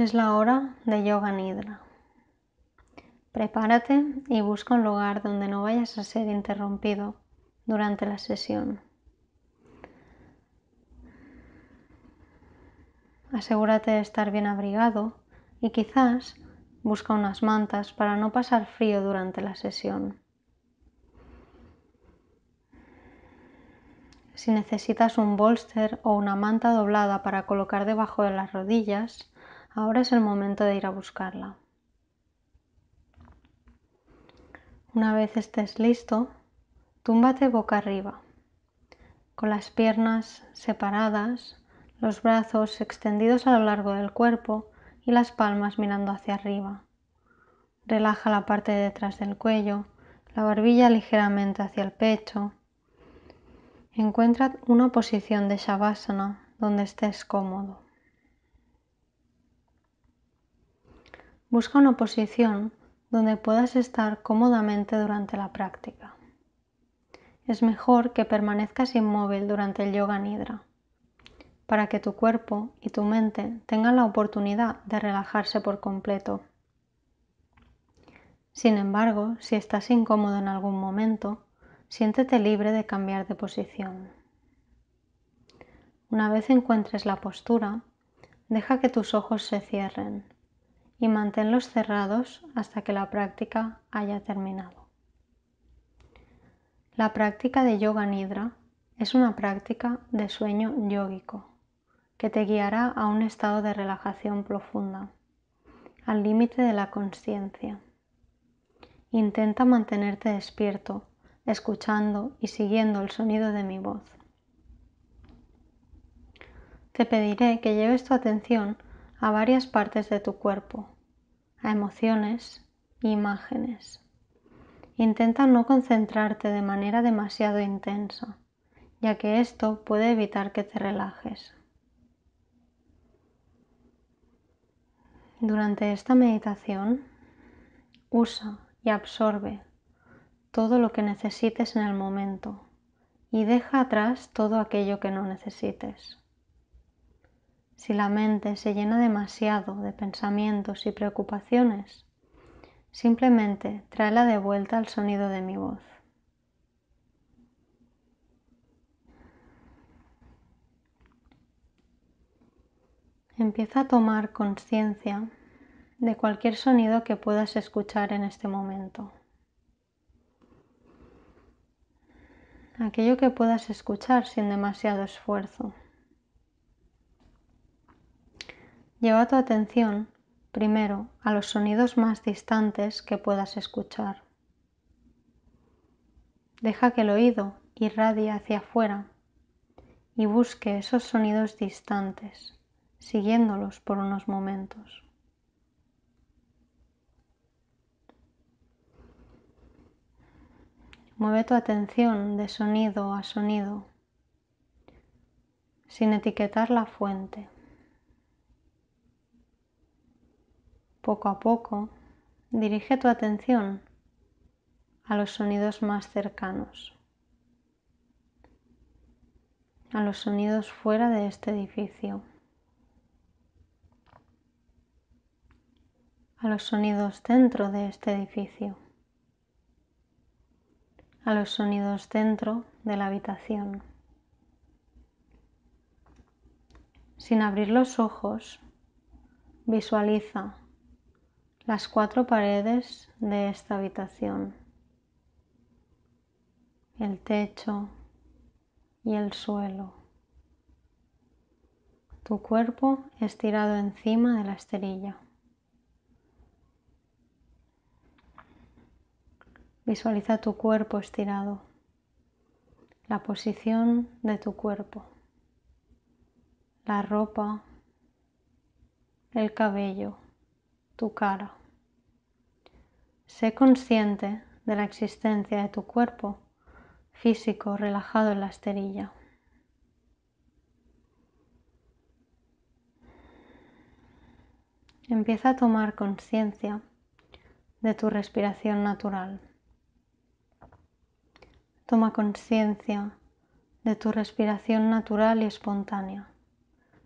Es la hora de Yoga Nidra. Prepárate y busca un lugar donde no vayas a ser interrumpido durante la sesión. Asegúrate de estar bien abrigado y quizás busca unas mantas para no pasar frío durante la sesión. Si necesitas un bolster o una manta doblada para colocar debajo de las rodillas, Ahora es el momento de ir a buscarla. Una vez estés listo, túmbate boca arriba, con las piernas separadas, los brazos extendidos a lo largo del cuerpo y las palmas mirando hacia arriba. Relaja la parte de detrás del cuello, la barbilla ligeramente hacia el pecho. Encuentra una posición de Shavasana donde estés cómodo. Busca una posición donde puedas estar cómodamente durante la práctica. Es mejor que permanezcas inmóvil durante el yoga nidra, para que tu cuerpo y tu mente tengan la oportunidad de relajarse por completo. Sin embargo, si estás incómodo en algún momento, siéntete libre de cambiar de posición. Una vez encuentres la postura, deja que tus ojos se cierren y manténlos cerrados hasta que la práctica haya terminado. La práctica de yoga nidra es una práctica de sueño yógico que te guiará a un estado de relajación profunda, al límite de la conciencia. Intenta mantenerte despierto, escuchando y siguiendo el sonido de mi voz. Te pediré que lleves tu atención a varias partes de tu cuerpo a emociones e imágenes. Intenta no concentrarte de manera demasiado intensa, ya que esto puede evitar que te relajes. Durante esta meditación, usa y absorbe todo lo que necesites en el momento y deja atrás todo aquello que no necesites. Si la mente se llena demasiado de pensamientos y preocupaciones, simplemente tráela de vuelta al sonido de mi voz. Empieza a tomar conciencia de cualquier sonido que puedas escuchar en este momento. Aquello que puedas escuchar sin demasiado esfuerzo. Lleva tu atención primero a los sonidos más distantes que puedas escuchar. Deja que el oído irradie hacia afuera y busque esos sonidos distantes, siguiéndolos por unos momentos. Mueve tu atención de sonido a sonido, sin etiquetar la fuente. Poco a poco, dirige tu atención a los sonidos más cercanos, a los sonidos fuera de este edificio, a los sonidos dentro de este edificio, a los sonidos dentro de la habitación. Sin abrir los ojos, visualiza las cuatro paredes de esta habitación, el techo y el suelo. Tu cuerpo estirado encima de la esterilla. Visualiza tu cuerpo estirado, la posición de tu cuerpo, la ropa, el cabello tu cara. Sé consciente de la existencia de tu cuerpo físico relajado en la esterilla. Empieza a tomar conciencia de tu respiración natural. Toma conciencia de tu respiración natural y espontánea,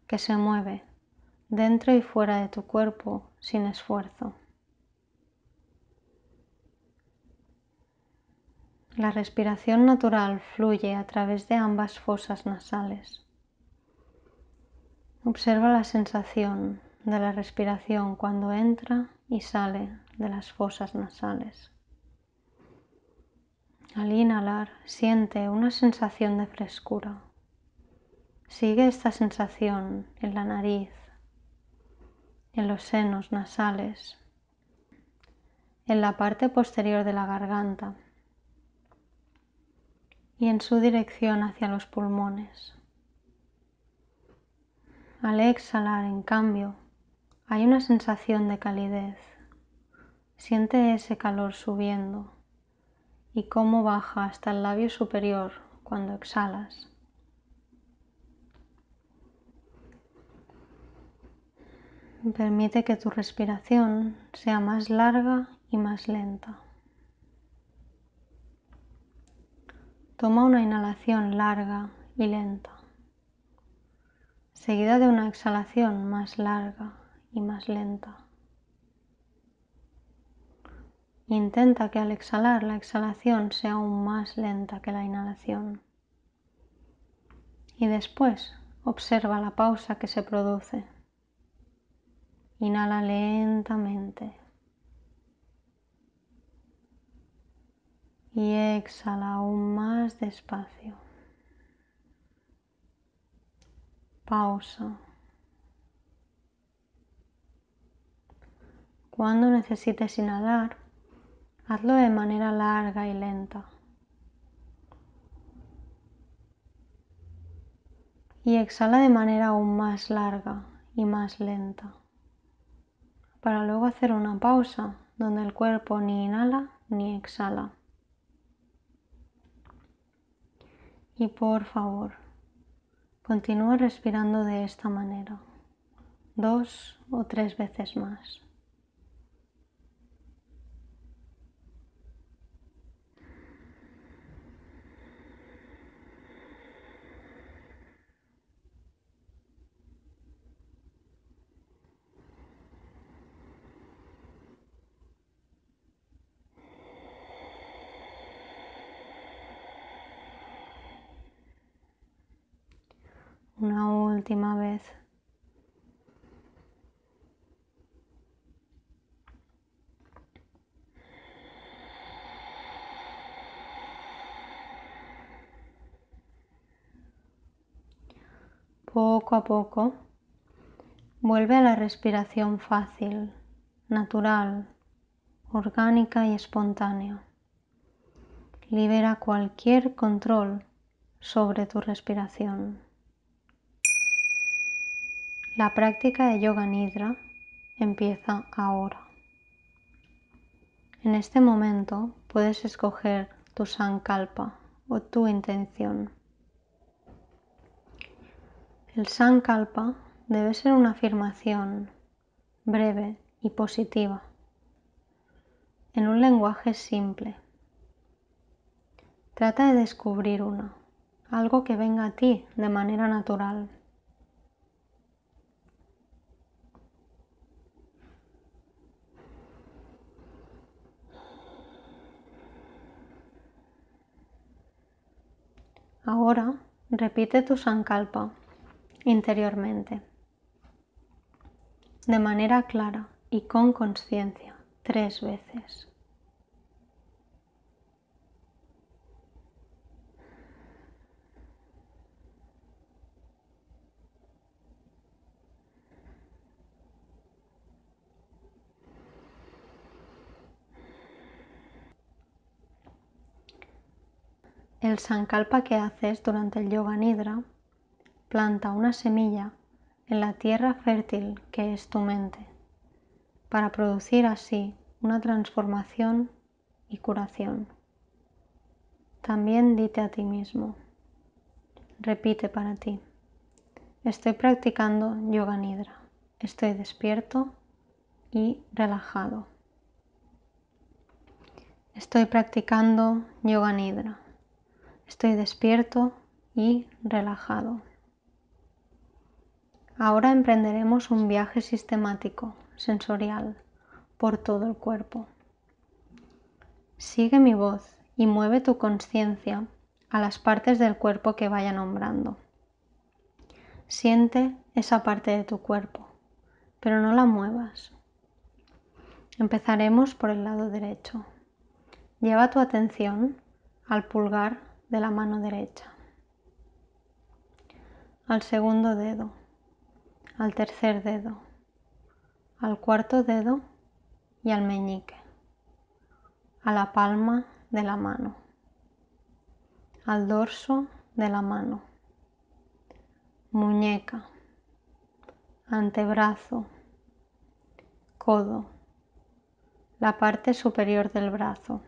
que se mueve dentro y fuera de tu cuerpo sin esfuerzo. La respiración natural fluye a través de ambas fosas nasales. Observa la sensación de la respiración cuando entra y sale de las fosas nasales. Al inhalar, siente una sensación de frescura. Sigue esta sensación en la nariz, en los senos nasales, en la parte posterior de la garganta y en su dirección hacia los pulmones. Al exhalar, en cambio, hay una sensación de calidez. Siente ese calor subiendo y cómo baja hasta el labio superior cuando exhalas. Permite que tu respiración sea más larga y más lenta. Toma una inhalación larga y lenta, seguida de una exhalación más larga y más lenta. Intenta que al exhalar la exhalación sea aún más lenta que la inhalación. Y después observa la pausa que se produce. Inhala lentamente. Y exhala aún más despacio. Pausa. Cuando necesites inhalar, hazlo de manera larga y lenta. Y exhala de manera aún más larga y más lenta para luego hacer una pausa donde el cuerpo ni inhala ni exhala. Y por favor, continúa respirando de esta manera, dos o tres veces más. última vez. Poco a poco, vuelve a la respiración fácil, natural, orgánica y espontánea. Libera cualquier control sobre tu respiración. La práctica de yoga nidra empieza ahora. En este momento puedes escoger tu sankalpa o tu intención. El sankalpa debe ser una afirmación breve y positiva, en un lenguaje simple. Trata de descubrir una, algo que venga a ti de manera natural. Ahora repite tu sankalpa interiormente, de manera clara y con conciencia, tres veces. El sankalpa que haces durante el yoga nidra planta una semilla en la tierra fértil que es tu mente, para producir así una transformación y curación. También dite a ti mismo, repite para ti, estoy practicando yoga nidra, estoy despierto y relajado. Estoy practicando yoga nidra Estoy despierto y relajado. Ahora emprenderemos un viaje sistemático, sensorial, por todo el cuerpo. Sigue mi voz y mueve tu conciencia a las partes del cuerpo que vaya nombrando. Siente esa parte de tu cuerpo, pero no la muevas. Empezaremos por el lado derecho. Lleva tu atención al pulgar de la mano derecha, al segundo dedo, al tercer dedo, al cuarto dedo y al meñique, a la palma de la mano, al dorso de la mano, muñeca, antebrazo, codo, la parte superior del brazo,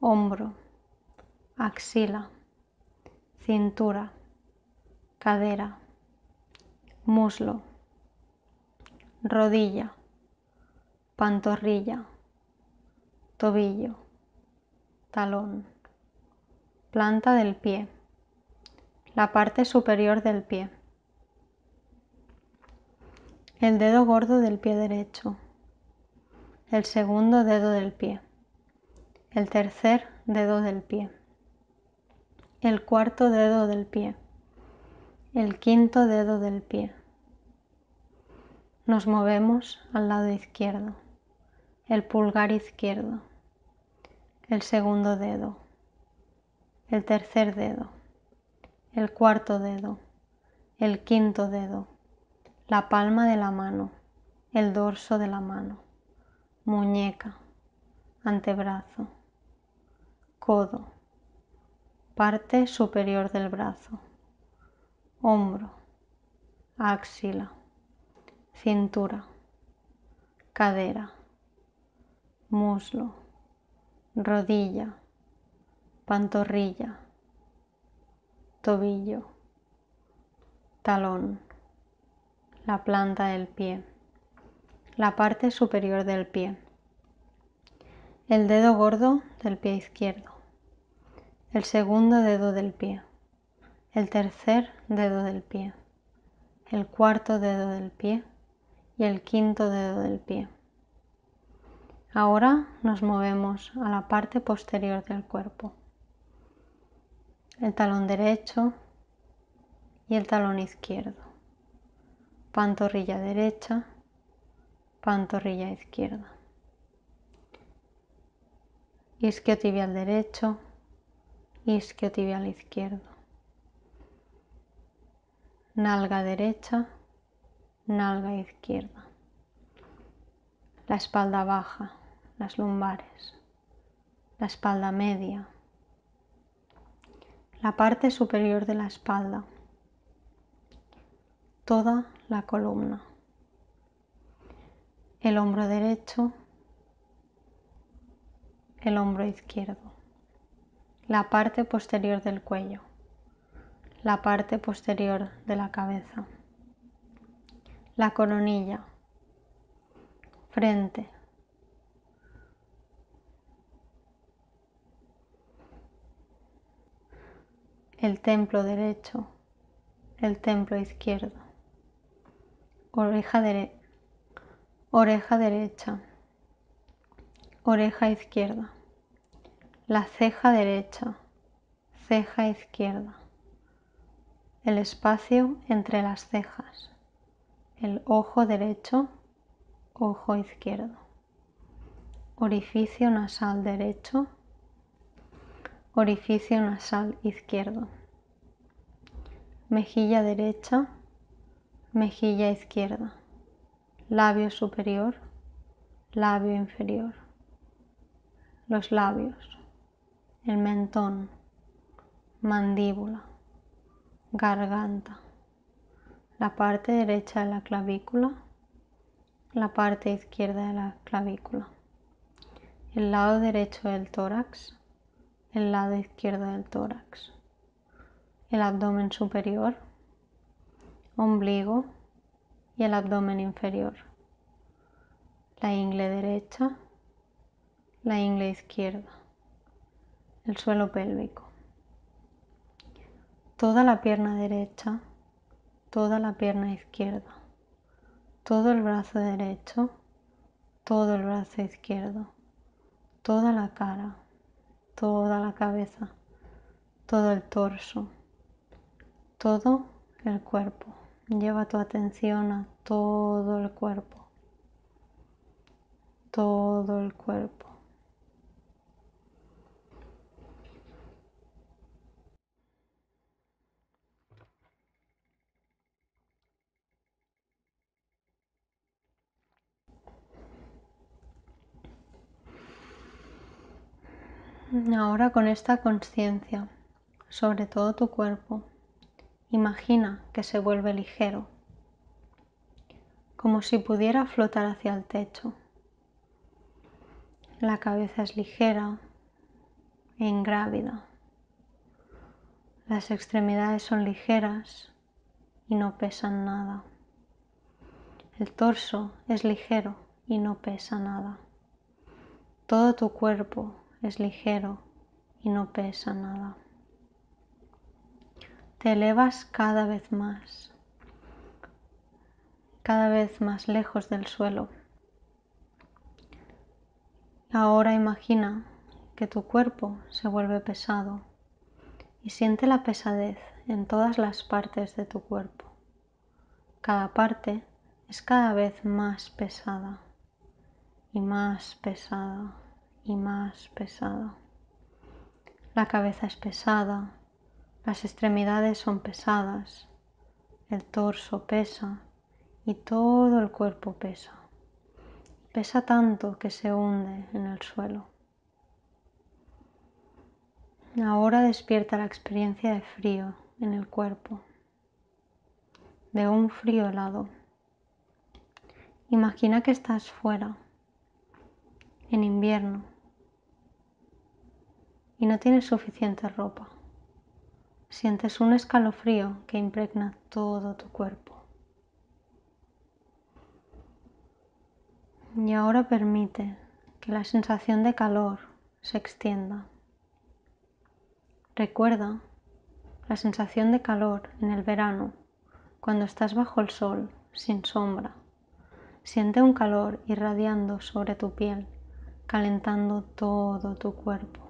hombro axila, cintura, cadera, muslo, rodilla, pantorrilla, tobillo, talón, planta del pie, la parte superior del pie, el dedo gordo del pie derecho, el segundo dedo del pie, el tercer dedo del pie el cuarto dedo del pie, el quinto dedo del pie. Nos movemos al lado izquierdo, el pulgar izquierdo, el segundo dedo, el tercer dedo, el cuarto dedo, el quinto dedo, la palma de la mano, el dorso de la mano, muñeca, antebrazo, codo parte superior del brazo, hombro, axila, cintura, cadera, muslo, rodilla, pantorrilla, tobillo, talón, la planta del pie, la parte superior del pie, el dedo gordo del pie izquierdo el segundo dedo del pie, el tercer dedo del pie, el cuarto dedo del pie y el quinto dedo del pie. Ahora nos movemos a la parte posterior del cuerpo, el talón derecho y el talón izquierdo, pantorrilla derecha, pantorrilla izquierda, isquiotibial derecho, isquiotibial izquierdo, nalga derecha, nalga izquierda, la espalda baja, las lumbares, la espalda media, la parte superior de la espalda, toda la columna, el hombro derecho, el hombro izquierdo la parte posterior del cuello, la parte posterior de la cabeza, la coronilla, frente, el templo derecho, el templo izquierdo, oreja, oreja derecha, oreja izquierda la ceja derecha, ceja izquierda, el espacio entre las cejas, el ojo derecho, ojo izquierdo, orificio nasal derecho, orificio nasal izquierdo, mejilla derecha, mejilla izquierda, labio superior, labio inferior, los labios el mentón, mandíbula, garganta, la parte derecha de la clavícula, la parte izquierda de la clavícula, el lado derecho del tórax, el lado izquierdo del tórax, el abdomen superior, ombligo y el abdomen inferior, la ingle derecha, la ingle izquierda el suelo pélvico. Toda la pierna derecha, toda la pierna izquierda, todo el brazo derecho, todo el brazo izquierdo, toda la cara, toda la cabeza, todo el torso, todo el cuerpo. Lleva tu atención a todo el cuerpo, todo el cuerpo. Ahora con esta conciencia sobre todo tu cuerpo, imagina que se vuelve ligero, como si pudiera flotar hacia el techo. La cabeza es ligera, e ingrávida. Las extremidades son ligeras y no pesan nada. El torso es ligero y no pesa nada. Todo tu cuerpo es ligero y no pesa nada. Te elevas cada vez más, cada vez más lejos del suelo. Ahora imagina que tu cuerpo se vuelve pesado y siente la pesadez en todas las partes de tu cuerpo. Cada parte es cada vez más pesada y más pesada y más pesada. La cabeza es pesada, las extremidades son pesadas, el torso pesa y todo el cuerpo pesa. Pesa tanto que se hunde en el suelo. Ahora despierta la experiencia de frío en el cuerpo, de un frío helado. Imagina que estás fuera, en invierno, y no tienes suficiente ropa. Sientes un escalofrío que impregna todo tu cuerpo. Y ahora permite que la sensación de calor se extienda. Recuerda la sensación de calor en el verano, cuando estás bajo el sol, sin sombra. Siente un calor irradiando sobre tu piel, calentando todo tu cuerpo.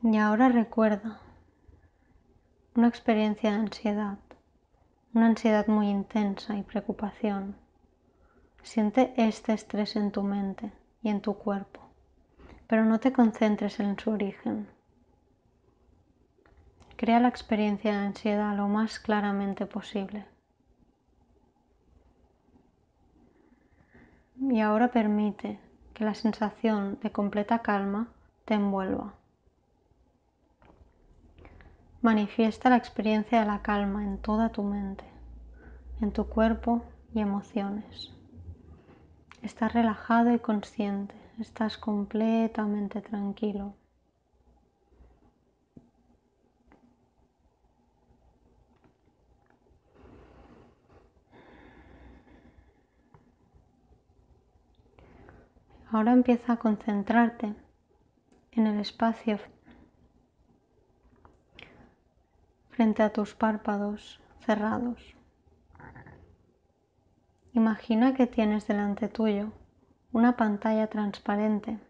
Y ahora recuerda una experiencia de ansiedad, una ansiedad muy intensa y preocupación. Siente este estrés en tu mente y en tu cuerpo, pero no te concentres en su origen. Crea la experiencia de ansiedad lo más claramente posible. Y ahora permite que la sensación de completa calma te envuelva. Manifiesta la experiencia de la calma en toda tu mente, en tu cuerpo y emociones. Estás relajado y consciente, estás completamente tranquilo. Ahora empieza a concentrarte en el espacio frente a tus párpados cerrados. Imagina que tienes delante tuyo una pantalla transparente,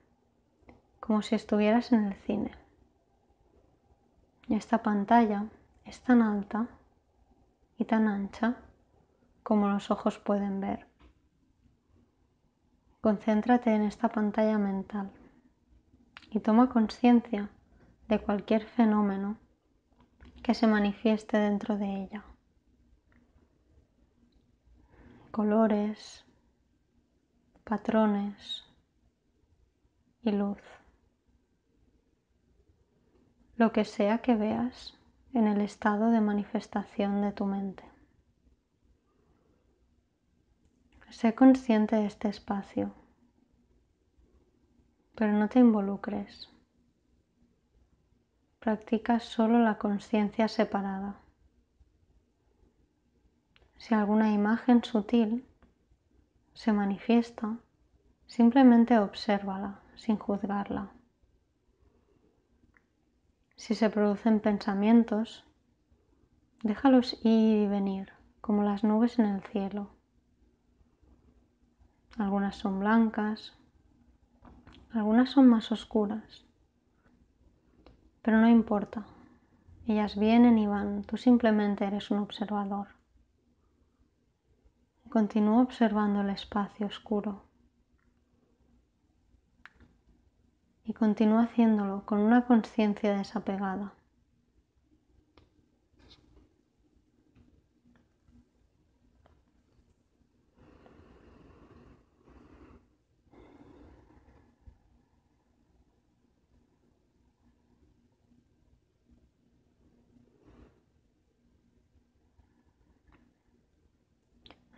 como si estuvieras en el cine. Y esta pantalla es tan alta y tan ancha como los ojos pueden ver. Concéntrate en esta pantalla mental y toma conciencia de cualquier fenómeno que se manifieste dentro de ella. Colores, patrones y luz. Lo que sea que veas en el estado de manifestación de tu mente. Sé consciente de este espacio, pero no te involucres practica solo la conciencia separada. Si alguna imagen sutil se manifiesta, simplemente obsérvala sin juzgarla. Si se producen pensamientos, déjalos ir y venir, como las nubes en el cielo. Algunas son blancas, algunas son más oscuras. Pero no importa. Ellas vienen y van. Tú simplemente eres un observador. Continúa observando el espacio oscuro. Y continúa haciéndolo con una conciencia desapegada.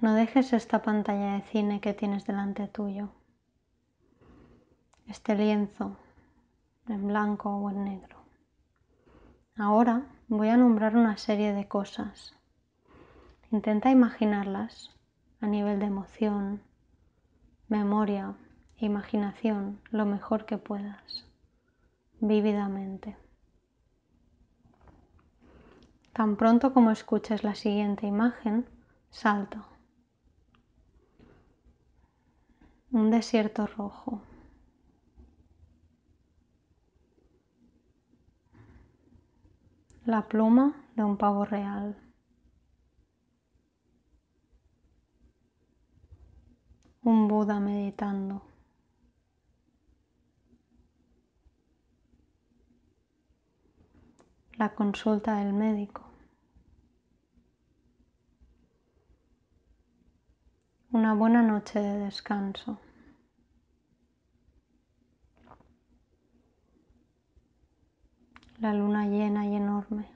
No dejes esta pantalla de cine que tienes delante tuyo, este lienzo en blanco o en negro. Ahora voy a nombrar una serie de cosas. Intenta imaginarlas a nivel de emoción, memoria imaginación lo mejor que puedas, vívidamente. Tan pronto como escuches la siguiente imagen, salto. un desierto rojo. La pluma de un pavo real. Un Buda meditando. La consulta del médico. una buena noche de descanso. La luna llena y enorme.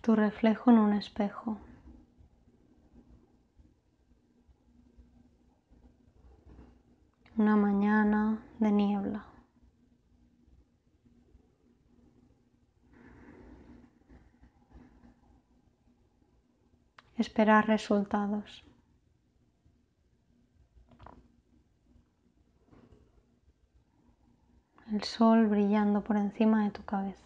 Tu reflejo en un espejo. Una mañana de niebla. esperar resultados. El sol brillando por encima de tu cabeza.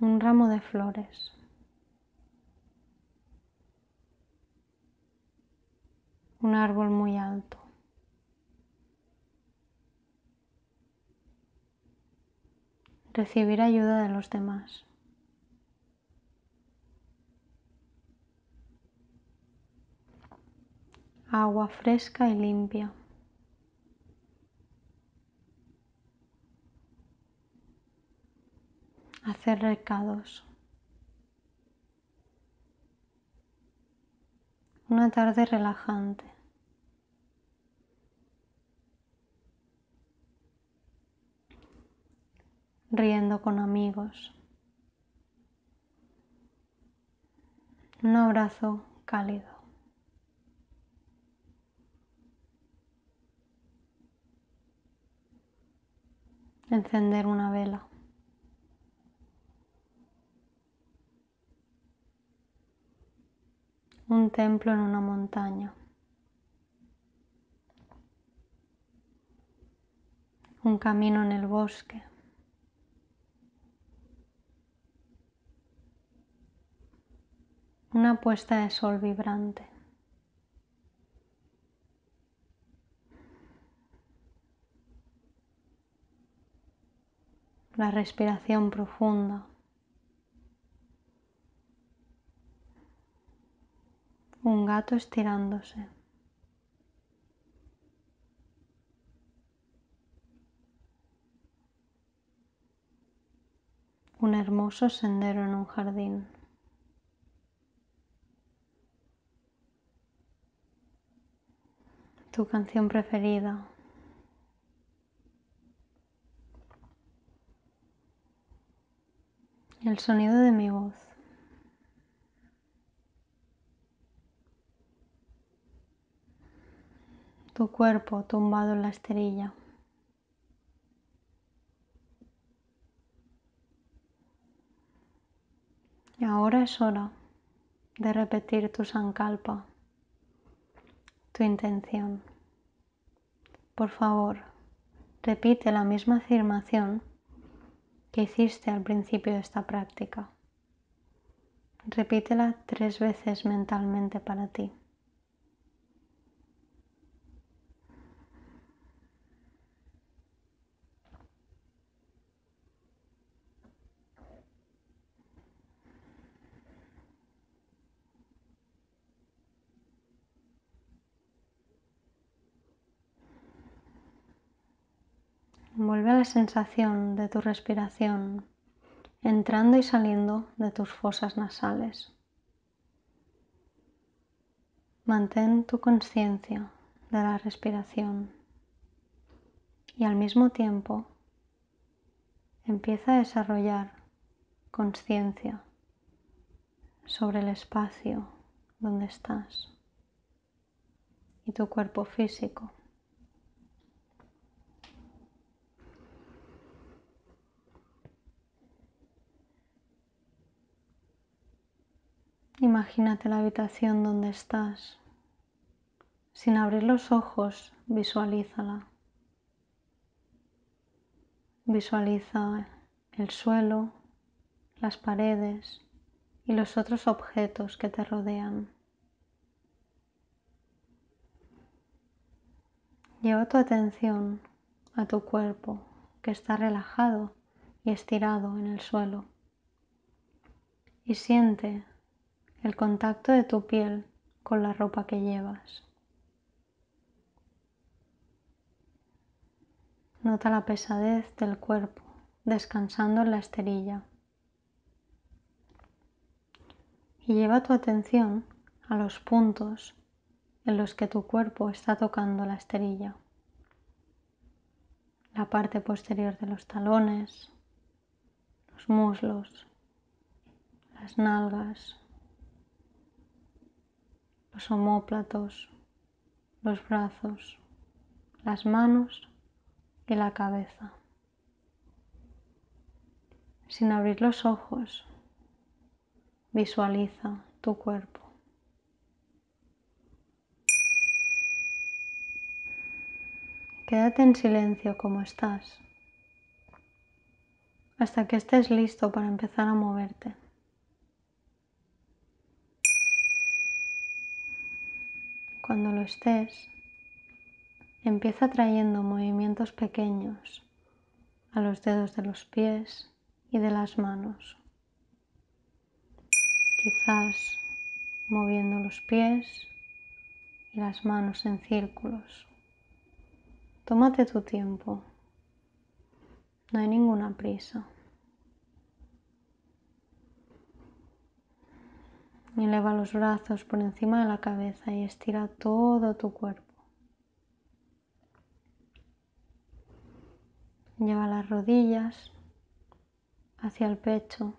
Un ramo de flores. Un árbol muy alto. recibir ayuda de los demás. Agua fresca y limpia. Hacer recados. Una tarde relajante. riendo con amigos. Un abrazo cálido. Encender una vela. Un templo en una montaña. Un camino en el bosque. una puesta de sol vibrante. La respiración profunda. Un gato estirándose. Un hermoso sendero en un jardín. tu canción preferida. El sonido de mi voz. Tu cuerpo tumbado en la esterilla. Y ahora es hora de repetir tu sankalpa tu intención. Por favor, repite la misma afirmación que hiciste al principio de esta práctica. Repítela tres veces mentalmente para ti. sensación de tu respiración entrando y saliendo de tus fosas nasales. Mantén tu conciencia de la respiración y al mismo tiempo empieza a desarrollar conciencia sobre el espacio donde estás y tu cuerpo físico. Imagínate la habitación donde estás. Sin abrir los ojos, visualízala. Visualiza el suelo, las paredes y los otros objetos que te rodean. Lleva tu atención a tu cuerpo que está relajado y estirado en el suelo y siente el contacto de tu piel con la ropa que llevas. Nota la pesadez del cuerpo descansando en la esterilla. Y lleva tu atención a los puntos en los que tu cuerpo está tocando la esterilla. La parte posterior de los talones, los muslos, las nalgas, los homóplatos, los brazos, las manos y la cabeza. Sin abrir los ojos, visualiza tu cuerpo. Quédate en silencio como estás hasta que estés listo para empezar a moverte. cuando lo estés, empieza trayendo movimientos pequeños a los dedos de los pies y de las manos. Quizás moviendo los pies y las manos en círculos. Tómate tu tiempo. No hay ninguna prisa. Eleva los brazos por encima de la cabeza y estira todo tu cuerpo. Lleva las rodillas hacia el pecho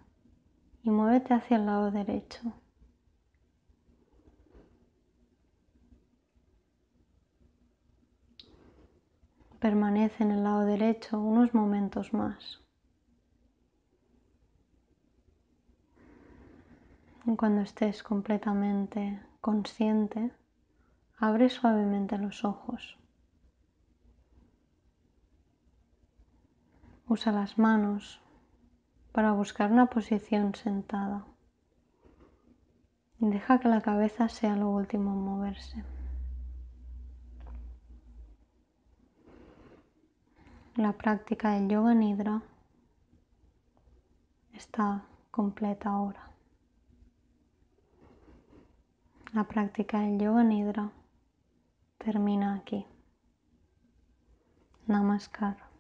y muévete hacia el lado derecho. Permanece en el lado derecho unos momentos más. cuando estés completamente consciente, abre suavemente los ojos. Usa las manos para buscar una posición sentada. Y deja que la cabeza sea lo último en moverse. La práctica del yoga nidra está completa ahora. La práctica del Yoga Nidra termina aquí. Namaskar.